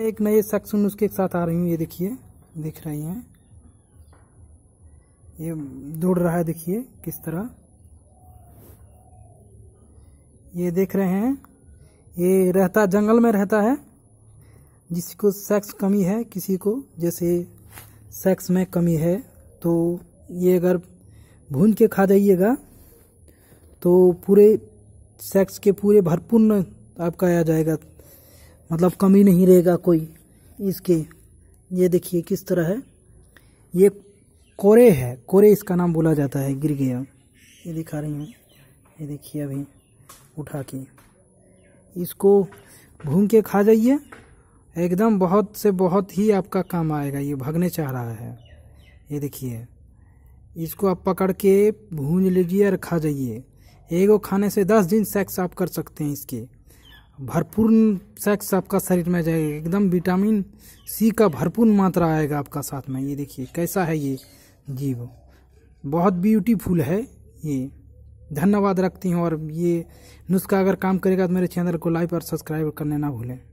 एक नए शख्स उसके साथ आ रही हूँ ये देखिए दिख रही हैं ये दौड़ रहा है देखिए किस तरह ये देख रहे हैं ये रहता जंगल में रहता है जिसको सेक्स कमी है किसी को जैसे सेक्स में कमी है तो ये अगर भून के खा जाइएगा तो पूरे सेक्स के पूरे भरपूर्ण आपका आ जाएगा मतलब कमी नहीं रहेगा कोई इसके ये देखिए किस तरह है ये कोरे है कोरे इसका नाम बोला जाता है गिर गया ये दिखा रही हूँ ये देखिए अभी उठा के इसको भून के खा जाइए एकदम बहुत से बहुत ही आपका काम आएगा ये भगने चाह रहा है ये देखिए इसको आप पकड़ के भून लीजिए और खा जाइए एगो खाने से दस दिन सेक्स आप कर सकते हैं इसके भरपूर सेक्स आपका शरीर में जाएगा एकदम विटामिन सी का भरपूर मात्रा आएगा आपका साथ में ये देखिए कैसा है ये जीव बहुत ब्यूटीफुल है ये धन्यवाद रखती हूँ और ये नुस्खा अगर काम करेगा तो मेरे चैनल को लाइक और सब्सक्राइब करने ना भूलें